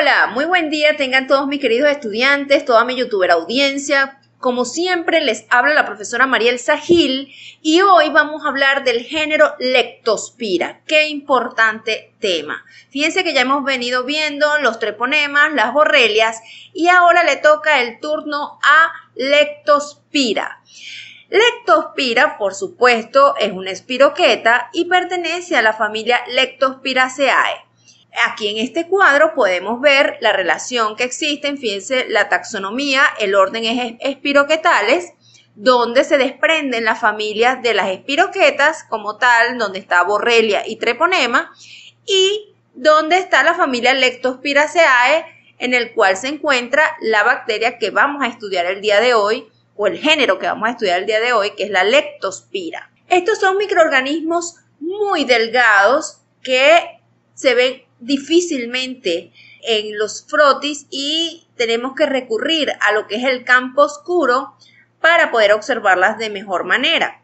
Hola, muy buen día tengan todos mis queridos estudiantes, toda mi youtuber audiencia. Como siempre les habla la profesora Mariel Sajil y hoy vamos a hablar del género lectospira. Qué importante tema. Fíjense que ya hemos venido viendo los treponemas, las borrelias y ahora le toca el turno a lectospira. Lectospira, por supuesto, es una espiroqueta y pertenece a la familia Lectospiraceae. Aquí en este cuadro podemos ver la relación que existe, fíjense, la taxonomía, el orden es espiroquetales, donde se desprenden las familias de las espiroquetas como tal, donde está Borrelia y Treponema, y donde está la familia Lectospiraceae, en el cual se encuentra la bacteria que vamos a estudiar el día de hoy, o el género que vamos a estudiar el día de hoy, que es la Lectospira. Estos son microorganismos muy delgados que se ven difícilmente en los frotis y tenemos que recurrir a lo que es el campo oscuro para poder observarlas de mejor manera.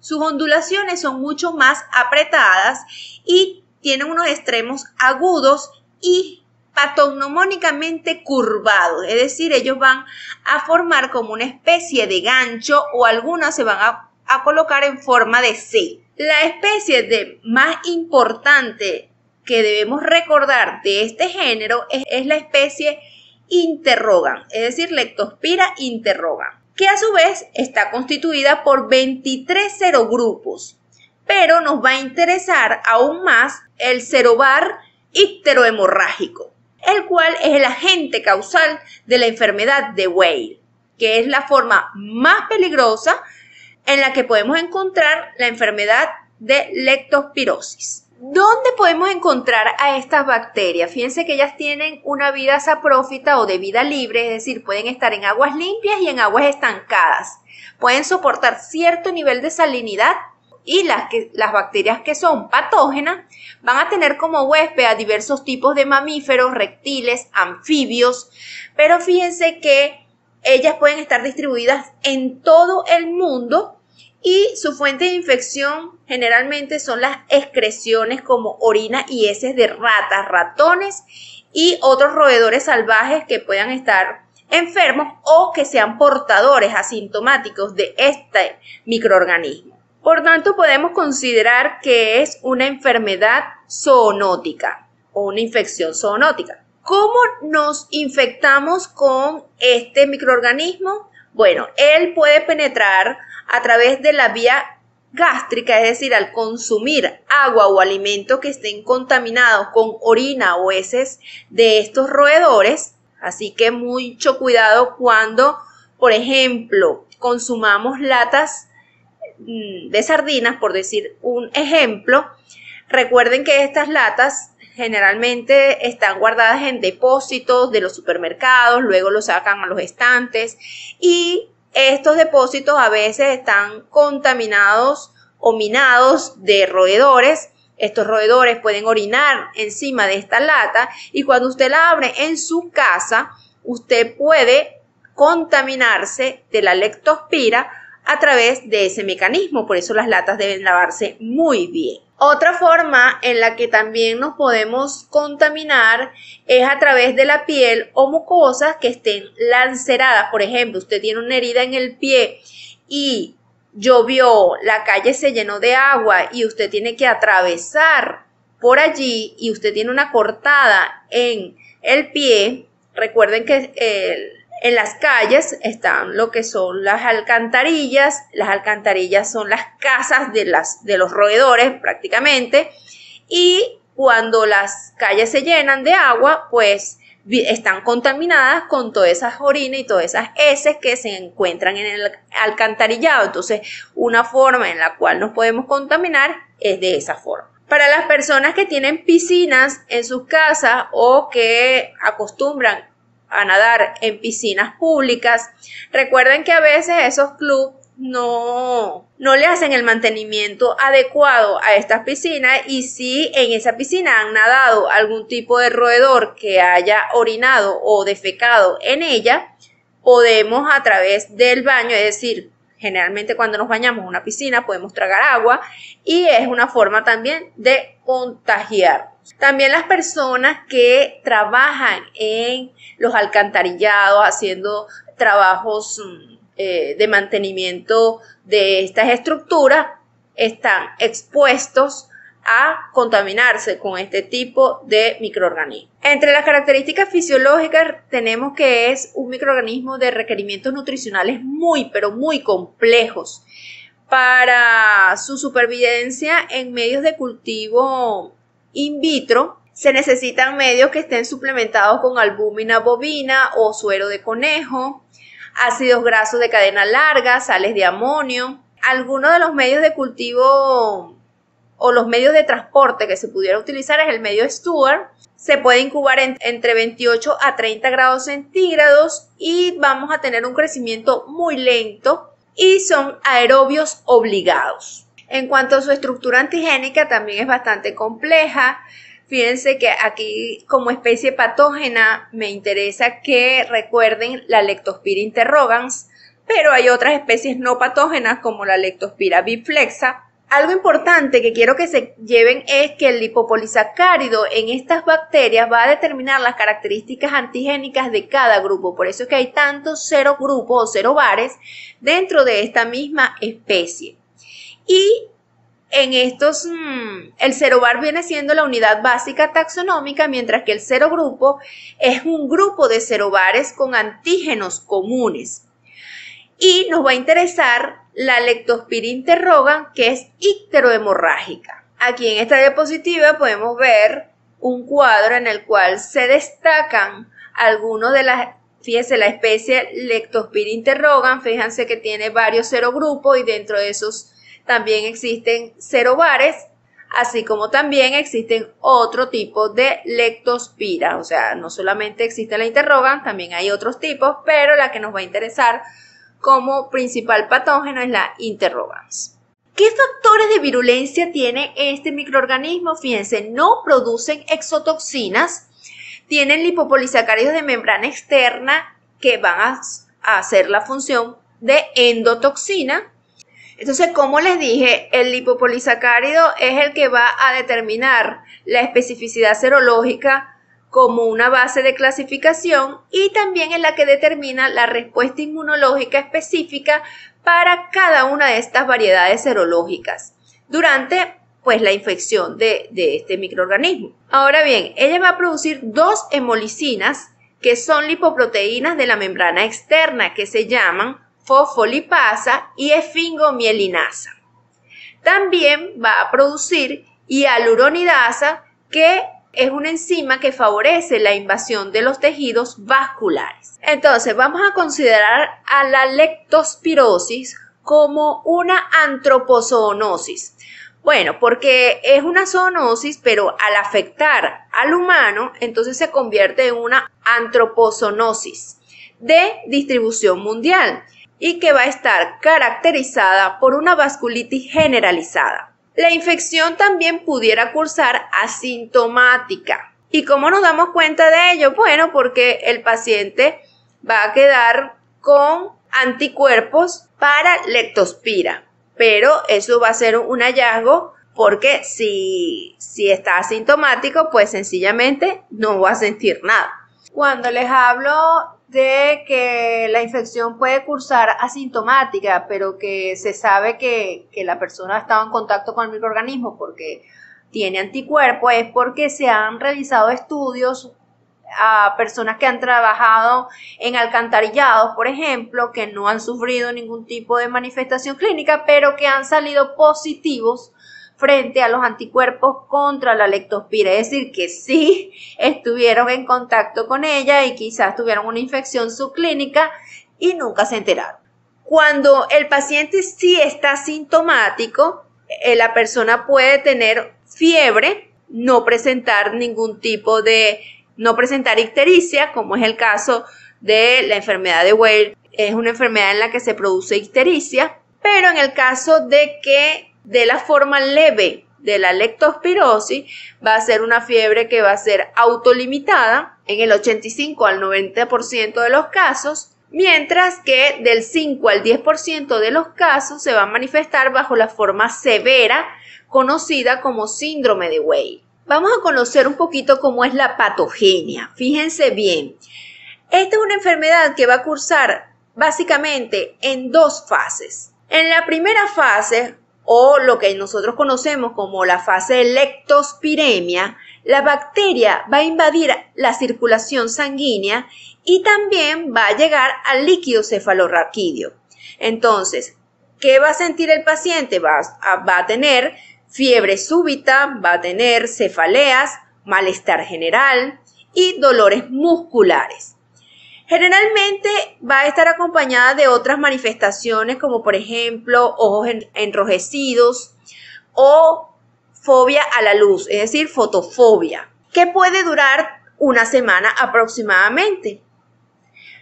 Sus ondulaciones son mucho más apretadas y tienen unos extremos agudos y patognomónicamente curvados, es decir, ellos van a formar como una especie de gancho o algunas se van a, a colocar en forma de C. La especie de más importante que debemos recordar de este género es, la especie interrogan, es decir, lectospira interrogan, que a su vez está constituida por 23 serogrupos, pero nos va a interesar aún más el serobar icterohemorrágico, el cual es el agente causal de la enfermedad de Weil, que es la forma más peligrosa en la que podemos encontrar la enfermedad de lectospirosis. ¿Dónde podemos encontrar a estas bacterias? Fíjense que ellas tienen una vida saprófita o de vida libre, es decir, pueden estar en aguas limpias y en aguas estancadas. Pueden soportar cierto nivel de salinidad y las, las bacterias que son patógenas van a tener como huésped a diversos tipos de mamíferos, reptiles, anfibios, pero fíjense que ellas pueden estar distribuidas en todo el mundo y su fuente de infección generalmente son las excreciones como orina y heces de ratas, ratones y otros roedores salvajes que puedan estar enfermos o que sean portadores asintomáticos de este microorganismo. Por tanto, podemos considerar que es una enfermedad zoonótica o una infección zoonótica. ¿Cómo nos infectamos con este microorganismo? Bueno, él puede penetrar a través de la vía gástrica, es decir, al consumir agua o alimentos que estén contaminados con orina o heces de estos roedores. Así que mucho cuidado cuando, por ejemplo, consumamos latas mm, de sardinas, por decir un ejemplo. Recuerden que estas latas generalmente están guardadas en depósitos de los supermercados, luego los sacan a los estantes y estos depósitos a veces están contaminados o minados de roedores. Estos roedores pueden orinar encima de esta lata y cuando usted la abre en su casa, usted puede contaminarse de la lectospira a través de ese mecanismo. Por eso las latas deben lavarse muy bien. Otra forma en la que también nos podemos contaminar es a través de la piel o mucosas que estén lanceradas. Por ejemplo, usted tiene una herida en el pie y llovió, la calle se llenó de agua y usted tiene que atravesar por allí y usted tiene una cortada en el pie. Recuerden que el en las calles están lo que son las alcantarillas. Las alcantarillas son las casas de, las, de los roedores prácticamente. Y cuando las calles se llenan de agua, pues están contaminadas con todas esas orina y todas esas heces que se encuentran en el alcantarillado. Entonces, una forma en la cual nos podemos contaminar es de esa forma. Para las personas que tienen piscinas en sus casas o que acostumbran a nadar en piscinas públicas. Recuerden que a veces esos clubes no, no le hacen el mantenimiento adecuado a estas piscinas y si en esa piscina han nadado algún tipo de roedor que haya orinado o defecado en ella, podemos a través del baño, es decir, generalmente cuando nos bañamos en una piscina podemos tragar agua y es una forma también de contagiar. También las personas que trabajan en los alcantarillados haciendo trabajos mm, eh, de mantenimiento de estas estructuras están expuestos a contaminarse con este tipo de microorganismos. Entre las características fisiológicas tenemos que es un microorganismo de requerimientos nutricionales muy, pero muy complejos para su supervivencia en medios de cultivo in vitro, se necesitan medios que estén suplementados con albúmina bovina o suero de conejo, ácidos grasos de cadena larga, sales de amonio. Algunos de los medios de cultivo o los medios de transporte que se pudiera utilizar es el medio Stuart. Se puede incubar entre 28 a 30 grados centígrados y vamos a tener un crecimiento muy lento y son aerobios obligados. En cuanto a su estructura antigénica, también es bastante compleja. Fíjense que aquí como especie patógena me interesa que recuerden la Lectospira interrogans, pero hay otras especies no patógenas como la Lectospira biflexa. Algo importante que quiero que se lleven es que el lipopolisacárido en estas bacterias va a determinar las características antigénicas de cada grupo. Por eso es que hay tantos cero grupos o cero bares dentro de esta misma especie. Y en estos, mm, el cero bar viene siendo la unidad básica taxonómica, mientras que el cero grupo es un grupo de cero bares con antígenos comunes. Y nos va a interesar la lectospira interrogan, que es icterohemorrágica. Aquí en esta diapositiva podemos ver un cuadro en el cual se destacan algunos de las Fíjense, la especie Lectospira interrogan, fíjense que tiene varios cero grupos y dentro de esos también existen cero bares, así como también existen otro tipo de lectospira. O sea, no solamente existe la interrogan, también hay otros tipos, pero la que nos va a interesar como principal patógeno es la interrogans. ¿Qué factores de virulencia tiene este microorganismo? Fíjense, no producen exotoxinas, tienen lipopolisacáridos de membrana externa que van a hacer la función de endotoxina, entonces, como les dije, el lipopolisacárido es el que va a determinar la especificidad serológica como una base de clasificación y también es la que determina la respuesta inmunológica específica para cada una de estas variedades serológicas durante pues, la infección de, de este microorganismo. Ahora bien, ella va a producir dos hemolicinas que son lipoproteínas de la membrana externa que se llaman fosfolipasa y esfingomielinasa. También va a producir hialuronidasa, que es una enzima que favorece la invasión de los tejidos vasculares. Entonces, vamos a considerar a la lectospirosis como una antropozoonosis. Bueno, porque es una zoonosis, pero al afectar al humano, entonces se convierte en una antropozoonosis de distribución mundial y que va a estar caracterizada por una vasculitis generalizada. La infección también pudiera cursar asintomática. ¿Y cómo nos damos cuenta de ello? Bueno, porque el paciente va a quedar con anticuerpos para lectospira, pero eso va a ser un hallazgo porque si, si está asintomático, pues sencillamente no va a sentir nada. Cuando les hablo que la infección puede cursar asintomática, pero que se sabe que, que la persona ha estado en contacto con el microorganismo porque tiene anticuerpo, es porque se han realizado estudios a personas que han trabajado en alcantarillados, por ejemplo, que no han sufrido ningún tipo de manifestación clínica, pero que han salido positivos frente a los anticuerpos contra la lectospira, es decir, que sí estuvieron en contacto con ella y quizás tuvieron una infección subclínica y nunca se enteraron. Cuando el paciente sí está sintomático, eh, la persona puede tener fiebre, no presentar ningún tipo de, no presentar ictericia, como es el caso de la enfermedad de Weir, es una enfermedad en la que se produce ictericia, pero en el caso de que de la forma leve de la leptospirosis va a ser una fiebre que va a ser autolimitada en el 85 al 90% de los casos, mientras que del 5 al 10% de los casos se va a manifestar bajo la forma severa conocida como síndrome de Weil. Vamos a conocer un poquito cómo es la patogenia. Fíjense bien. Esta es una enfermedad que va a cursar básicamente en dos fases. En la primera fase o lo que nosotros conocemos como la fase de lectospiremia, la bacteria va a invadir la circulación sanguínea y también va a llegar al líquido cefalorraquídeo. Entonces, ¿qué va a sentir el paciente? va a tener fiebre súbita, va a tener cefaleas, malestar general y dolores musculares. Generalmente va a estar acompañada de otras manifestaciones como por ejemplo ojos enrojecidos o fobia a la luz, es decir, fotofobia, que puede durar una semana aproximadamente.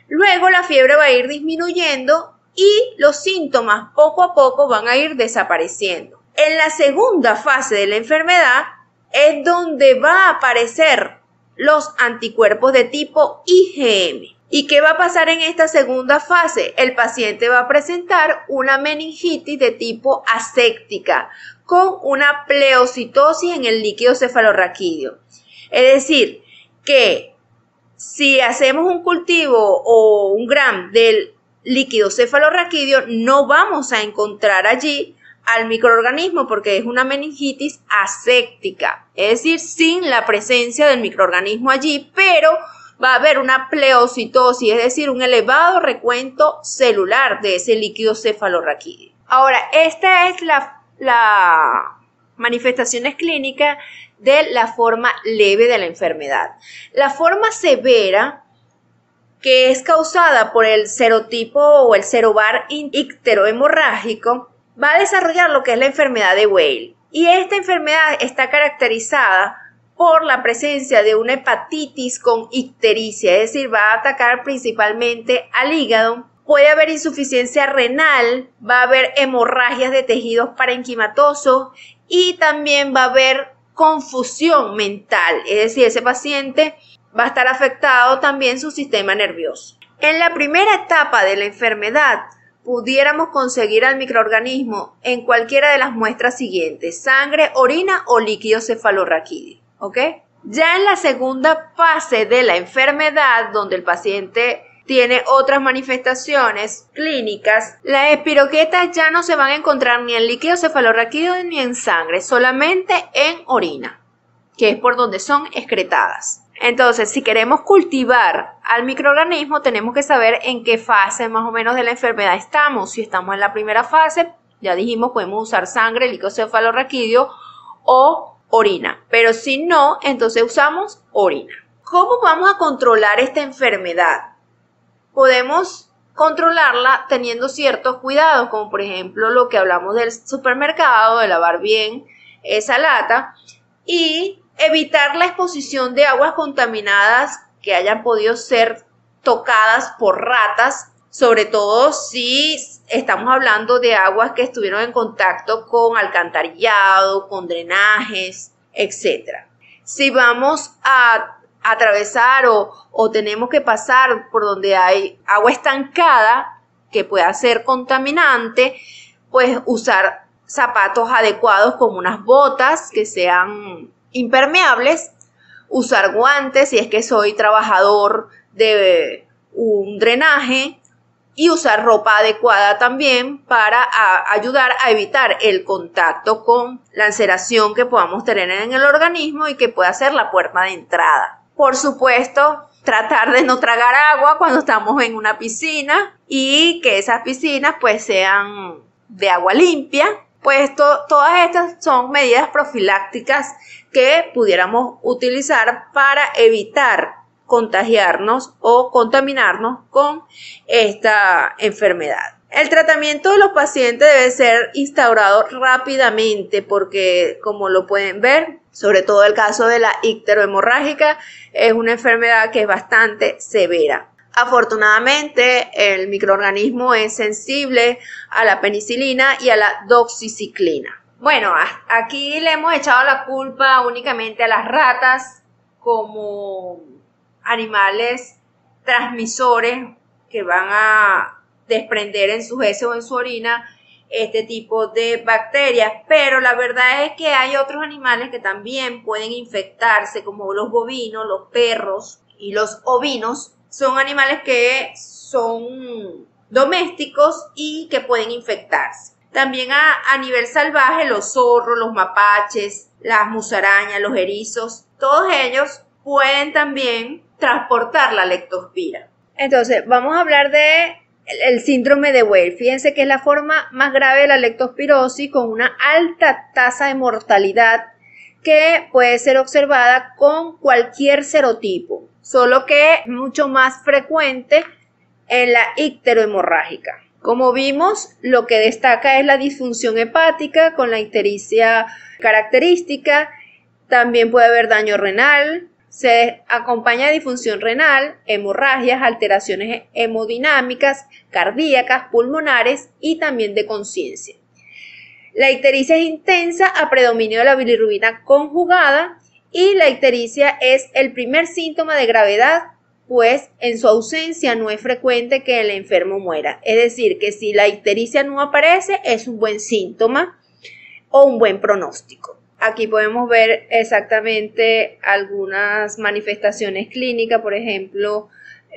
Luego la fiebre va a ir disminuyendo y los síntomas poco a poco van a ir desapareciendo. En la segunda fase de la enfermedad es donde va a aparecer los anticuerpos de tipo IgM. ¿Y qué va a pasar en esta segunda fase? El paciente va a presentar una meningitis de tipo aséptica con una pleocitosis en el líquido cefalorraquídeo. Es decir, que si hacemos un cultivo o un gram del líquido cefalorraquídeo, no vamos a encontrar allí al microorganismo porque es una meningitis aséptica, es decir, sin la presencia del microorganismo allí, pero va a haber una pleocitosis, es decir, un elevado recuento celular de ese líquido cefalorraquídeo. Ahora, esta es la, manifestación manifestaciones clínicas de la forma leve de la enfermedad. La forma severa que es causada por el serotipo o el serobar icterohemorrágico, va a desarrollar lo que es la enfermedad de Whale Y esta enfermedad está caracterizada por la presencia de una hepatitis con ictericia, es decir, va a atacar principalmente al hígado. Puede haber insuficiencia renal, va a haber hemorragias de tejidos parenquimatosos y también va a haber confusión mental, es decir, ese paciente va a estar afectado también su sistema nervioso. En la primera etapa de la enfermedad, pudiéramos conseguir al microorganismo en cualquiera de las muestras siguientes, sangre, orina o líquido cefalorraquídeo. Ya en la segunda fase de la enfermedad, donde el paciente tiene otras manifestaciones clínicas, las espiroquetas ya no se van a encontrar ni en líquido cefalorraquídeo ni en sangre, solamente en orina, que es por donde son excretadas. Entonces, si queremos cultivar al microorganismo, tenemos que saber en qué fase más o menos de la enfermedad estamos. Si estamos en la primera fase, ya dijimos, podemos usar sangre, líquido cefalorraquídeo o orina, pero si no, entonces usamos orina. ¿Cómo vamos a controlar esta enfermedad? Podemos controlarla teniendo ciertos cuidados, como por ejemplo lo que hablamos del supermercado, de lavar bien esa lata y evitar la exposición de aguas contaminadas que hayan podido ser tocadas por ratas sobre todo si estamos hablando de aguas que estuvieron en contacto con alcantarillado, con drenajes, etc. Si vamos a atravesar o, o tenemos que pasar por donde hay agua estancada que pueda ser contaminante, pues usar zapatos adecuados como unas botas que sean impermeables, usar guantes si es que soy trabajador de un drenaje, y usar ropa adecuada también para ayudar a evitar el contacto con la aceración que podamos tener en el organismo y que pueda ser la puerta de entrada. Por supuesto, tratar de no tragar agua cuando estamos en una piscina y que esas piscinas pues sean de agua limpia. Pues todas estas son medidas profilácticas que pudiéramos utilizar para evitar contagiarnos o contaminarnos con esta enfermedad. El tratamiento de los pacientes debe ser instaurado rápidamente porque, como lo pueden ver, sobre todo el caso de la icterohemorrágica, es una enfermedad que es bastante severa. Afortunadamente, el microorganismo es sensible a la penicilina y a la doxiciclina. Bueno, aquí le hemos echado la culpa únicamente a las ratas como animales transmisores que van a desprender en sus heces o en su orina este tipo de bacterias, pero la verdad es que hay otros animales que también pueden infectarse, como los bovinos, los perros y los ovinos. Son animales que son domésticos y que pueden infectarse. También a, a nivel salvaje, los zorros, los mapaches, las musarañas, los erizos, todos ellos pueden también transportar la lectospira. Entonces, vamos a hablar de el, síndrome de Weil. Fíjense que es la forma más grave de la lectospirosis con una alta tasa de mortalidad que puede ser observada con cualquier serotipo, solo que es mucho más frecuente en la icterohemorrágica. Como vimos, lo que destaca es la disfunción hepática con la ictericia característica, también puede haber daño renal, se acompaña de disfunción renal, hemorragias, alteraciones hemodinámicas, cardíacas, pulmonares y también de conciencia. La ictericia es intensa a predominio de la bilirrubina conjugada y la ictericia es el primer síntoma de gravedad, pues en su ausencia no es frecuente que el enfermo muera. Es decir, que si la ictericia no aparece es un buen síntoma o un buen pronóstico. Aquí podemos ver exactamente algunas manifestaciones clínicas, por ejemplo,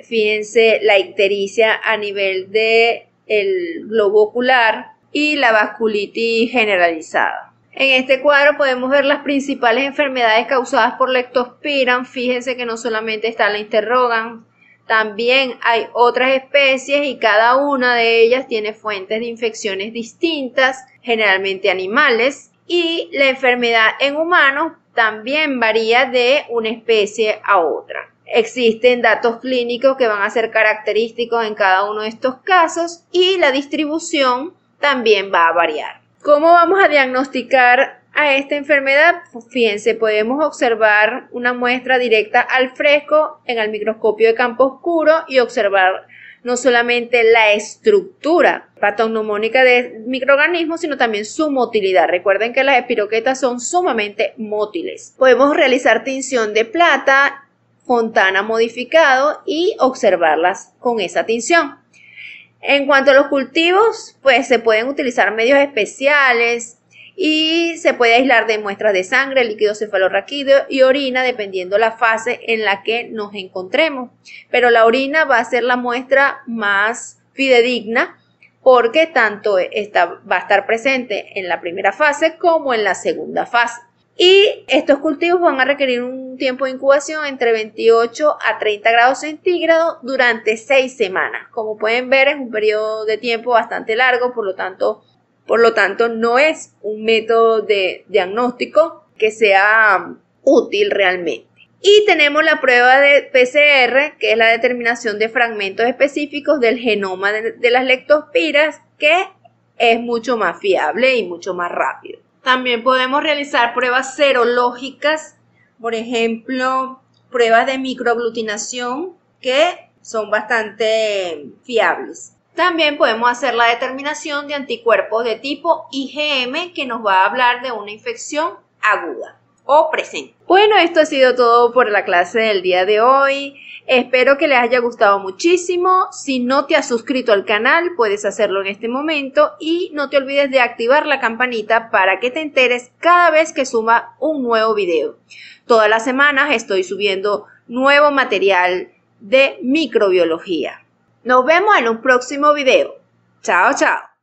fíjense la ictericia a nivel del el globo ocular y la vasculitis generalizada. En este cuadro podemos ver las principales enfermedades causadas por lectospiran. Fíjense que no solamente está la interrogan, también hay otras especies y cada una de ellas tiene fuentes de infecciones distintas, generalmente animales, y la enfermedad en humanos también varía de una especie a otra. Existen datos clínicos que van a ser característicos en cada uno de estos casos y la distribución también va a variar. ¿Cómo vamos a diagnosticar a esta enfermedad? fíjense, pues podemos observar una muestra directa al fresco en el microscopio de campo oscuro y observar no solamente la estructura patognomónica de microorganismos, sino también su motilidad. Recuerden que las espiroquetas son sumamente mótiles. Podemos realizar tinción de plata, fontana modificado y observarlas con esa tinción. En cuanto a los cultivos, pues se pueden utilizar medios especiales, y se puede aislar de muestras de sangre, líquido cefalorraquídeo y orina dependiendo la fase en la que nos encontremos. Pero la orina va a ser la muestra más fidedigna porque tanto está, va a estar presente en la primera fase como en la segunda fase. Y estos cultivos van a requerir un tiempo de incubación entre 28 a 30 grados centígrados durante 6 semanas. Como pueden ver es un periodo de tiempo bastante largo, por lo tanto por lo tanto, no es un método de diagnóstico que sea útil realmente. Y tenemos la prueba de PCR, que es la determinación de fragmentos específicos del genoma de, las lectospiras, que es mucho más fiable y mucho más rápido. También podemos realizar pruebas serológicas, por ejemplo, pruebas de microaglutinación, que son bastante fiables. También podemos hacer la determinación de anticuerpos de tipo IgM que nos va a hablar de una infección aguda o presente. Bueno, esto ha sido todo por la clase del día de hoy. Espero que les haya gustado muchísimo. Si no te has suscrito al canal, puedes hacerlo en este momento y no te olvides de activar la campanita para que te enteres cada vez que suma un nuevo video. Todas las semanas estoy subiendo nuevo material de microbiología. Nos vemos en un próximo video. Chao, chao.